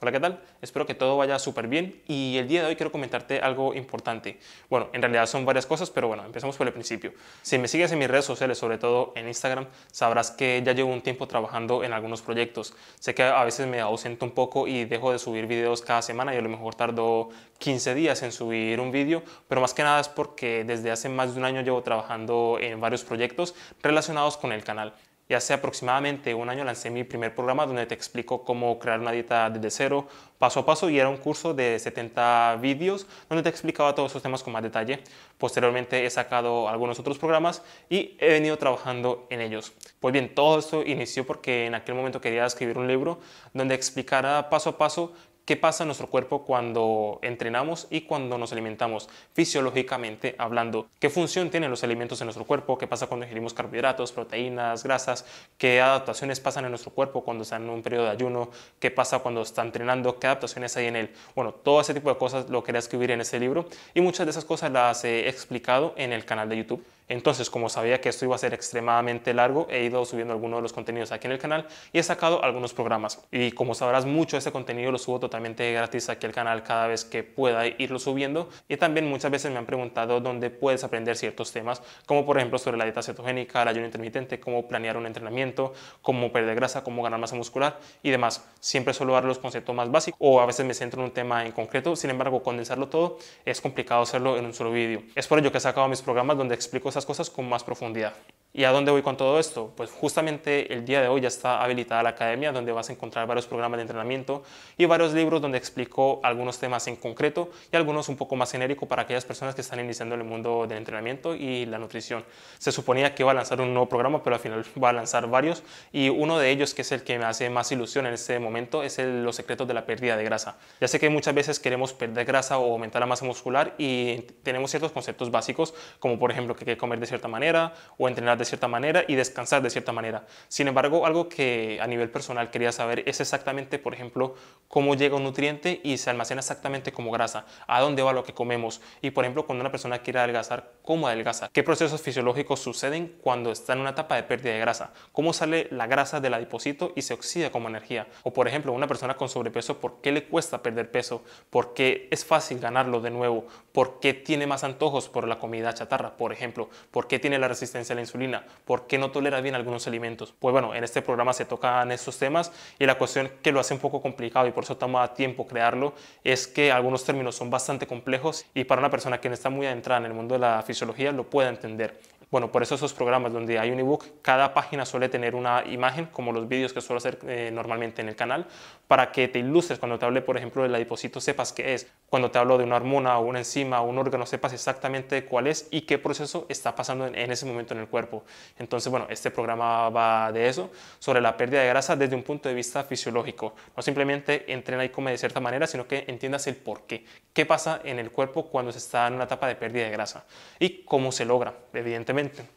Hola, ¿qué tal? Espero que todo vaya súper bien y el día de hoy quiero comentarte algo importante. Bueno, en realidad son varias cosas, pero bueno, empezamos por el principio. Si me sigues en mis redes sociales, sobre todo en Instagram, sabrás que ya llevo un tiempo trabajando en algunos proyectos. Sé que a veces me ausento un poco y dejo de subir videos cada semana y a lo mejor tardo 15 días en subir un video, pero más que nada es porque desde hace más de un año llevo trabajando en varios proyectos relacionados con el canal. Y hace aproximadamente un año lancé mi primer programa donde te explico cómo crear una dieta desde cero, paso a paso, y era un curso de 70 vídeos donde te explicaba todos esos temas con más detalle. Posteriormente he sacado algunos otros programas y he venido trabajando en ellos. Pues bien, todo esto inició porque en aquel momento quería escribir un libro donde explicara paso a paso qué pasa en nuestro cuerpo cuando entrenamos y cuando nos alimentamos fisiológicamente hablando. ¿Qué función tienen los alimentos en nuestro cuerpo? ¿Qué pasa cuando ingerimos carbohidratos, proteínas, grasas? ¿Qué adaptaciones pasan en nuestro cuerpo cuando están en un periodo de ayuno? ¿Qué pasa cuando está entrenando? ¿Qué adaptaciones hay en él? Bueno, todo ese tipo de cosas lo quería escribir en ese libro y muchas de esas cosas las he explicado en el canal de YouTube. Entonces, como sabía que esto iba a ser extremadamente largo, he ido subiendo algunos de los contenidos aquí en el canal y he sacado algunos programas. Y como sabrás mucho, este contenido lo subo totalmente gratis aquí al canal cada vez que pueda irlo subiendo. Y también muchas veces me han preguntado dónde puedes aprender ciertos temas, como por ejemplo sobre la dieta cetogénica, el ayuno intermitente, cómo planear un entrenamiento, cómo perder grasa, cómo ganar masa muscular y demás. Siempre suelo dar los conceptos más básicos o a veces me centro en un tema en concreto. Sin embargo, condensarlo todo es complicado hacerlo en un solo vídeo. Es por ello que he sacado mis programas donde explico cosas con más profundidad. ¿Y a dónde voy con todo esto? Pues justamente el día de hoy ya está habilitada la academia donde vas a encontrar varios programas de entrenamiento y varios libros donde explico algunos temas en concreto y algunos un poco más genérico para aquellas personas que están iniciando en el mundo del entrenamiento y la nutrición. Se suponía que iba a lanzar un nuevo programa, pero al final va a lanzar varios y uno de ellos que es el que me hace más ilusión en este momento es el, los secretos de la pérdida de grasa. Ya sé que muchas veces queremos perder grasa o aumentar la masa muscular y tenemos ciertos conceptos básicos como por ejemplo que hay que comer de cierta manera o entrenar de cierta manera y descansar de cierta manera. Sin embargo, algo que a nivel personal quería saber es exactamente, por ejemplo, cómo llega un nutriente y se almacena exactamente como grasa, a dónde va lo que comemos y, por ejemplo, cuando una persona quiere adelgazar, cómo adelgaza, qué procesos fisiológicos suceden cuando está en una etapa de pérdida de grasa, cómo sale la grasa del adiposito y se oxida como energía. O, por ejemplo, una persona con sobrepeso, ¿por qué le cuesta perder peso? ¿Por qué es fácil ganarlo de nuevo? ¿Por qué tiene más antojos por la comida chatarra, por ejemplo? ¿Por qué tiene la resistencia a la insulina? ¿Por qué no tolera bien algunos alimentos? Pues bueno, en este programa se tocan estos temas y la cuestión que lo hace un poco complicado y por eso toma tiempo crearlo es que algunos términos son bastante complejos y para una persona que no está muy adentrada en el mundo de la fisiología lo puede entender. Bueno, por eso esos programas donde hay un ebook, cada página suele tener una imagen, como los vídeos que suelo hacer eh, normalmente en el canal, para que te ilustres. Cuando te hable, por ejemplo, del adipocito, sepas qué es. Cuando te hablo de una hormona o una enzima o un órgano, sepas exactamente cuál es y qué proceso está pasando en, ese momento en el cuerpo. Entonces, bueno, este programa va de eso, sobre la pérdida de grasa desde un punto de vista fisiológico. No simplemente entrena y come de cierta manera, sino que entiendas el por qué. ¿Qué pasa en el cuerpo cuando se está en una etapa de pérdida de grasa? Y cómo se logra, evidentemente brevemente.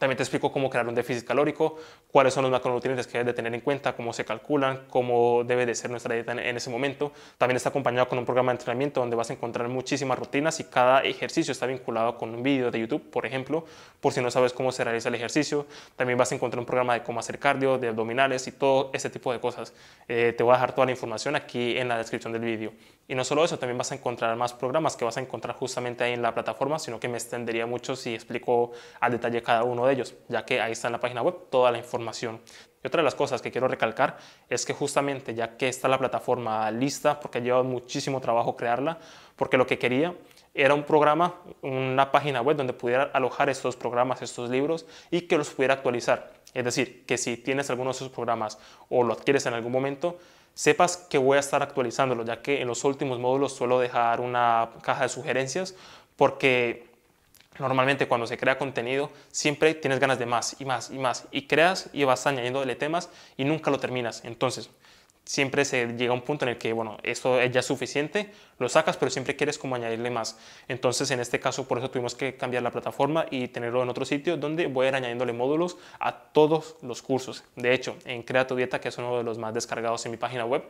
También te explico cómo crear un déficit calórico, cuáles son los macronutrientes que debes de tener en cuenta, cómo se calculan, cómo debe de ser nuestra dieta en ese momento. También está acompañado con un programa de entrenamiento donde vas a encontrar muchísimas rutinas y cada ejercicio está vinculado con un vídeo de YouTube, por ejemplo, por si no sabes cómo se realiza el ejercicio. También vas a encontrar un programa de cómo hacer cardio, de abdominales y todo ese tipo de cosas. Eh, te voy a dejar toda la información aquí en la descripción del vídeo. Y no solo eso, también vas a encontrar más programas que vas a encontrar justamente ahí en la plataforma, sino que me extendería mucho si explico al detalle cada uno de ellos, ya que ahí está en la página web toda la información. Y otra de las cosas que quiero recalcar es que justamente ya que está la plataforma lista, porque ha llevado muchísimo trabajo crearla, porque lo que quería era un programa, una página web donde pudiera alojar estos programas, estos libros y que los pudiera actualizar. Es decir, que si tienes alguno de esos programas o lo adquieres en algún momento, sepas que voy a estar actualizándolo, ya que en los últimos módulos suelo dejar una caja de sugerencias porque normalmente cuando se crea contenido siempre tienes ganas de más y más y más y creas y vas añadiéndole temas y nunca lo terminas. Entonces, siempre se llega a un punto en el que, bueno, esto es ya suficiente, lo sacas, pero siempre quieres como añadirle más. Entonces, en este caso, por eso tuvimos que cambiar la plataforma y tenerlo en otro sitio donde voy a ir añadiéndole módulos a todos los cursos. De hecho, en Crea tu Dieta, que es uno de los más descargados en mi página web,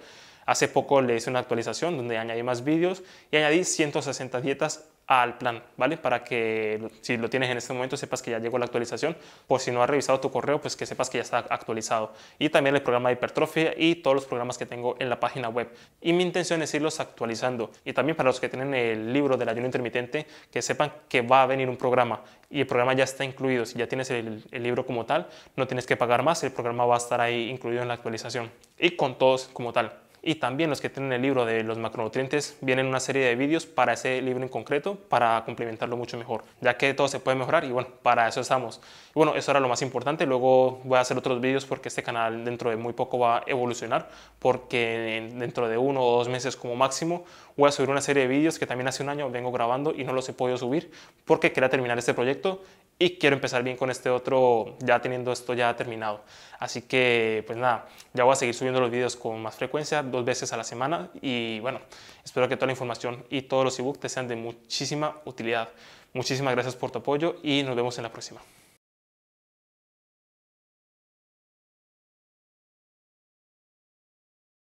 hace poco le hice una actualización donde añadí más vídeos y añadí 160 dietas al plan, ¿vale? Para que si lo tienes en este momento sepas que ya llegó la actualización, por pues si no has revisado tu correo, pues que sepas que ya está actualizado. Y también el programa de hipertrofia y todos los programas que tengo en la página web. Y mi intención es irlos actualizando. Y también para los que tienen el libro del ayuno intermitente, que sepan que va a venir un programa y el programa ya está incluido. Si ya tienes el libro como tal, no tienes que pagar más, el programa va a estar ahí incluido en la actualización y con todos como tal y también los que tienen el libro de los macronutrientes vienen una serie de vídeos para ese libro en concreto para complementarlo mucho mejor, ya que todo se puede mejorar y bueno, para eso estamos. bueno, eso era lo más importante, luego voy a hacer otros vídeos porque este canal dentro de muy poco va a evolucionar porque dentro de uno o dos meses como máximo voy a subir una serie de vídeos que también hace un año vengo grabando y no los he podido subir porque quería terminar este proyecto y quiero empezar bien con este otro ya teniendo esto ya terminado. Así que pues nada, ya voy a seguir subiendo los videos con más frecuencia, dos veces a la semana y bueno, espero que toda la información y todos los ebooks te sean de muchísima utilidad. Muchísimas gracias por tu apoyo y nos vemos en la próxima.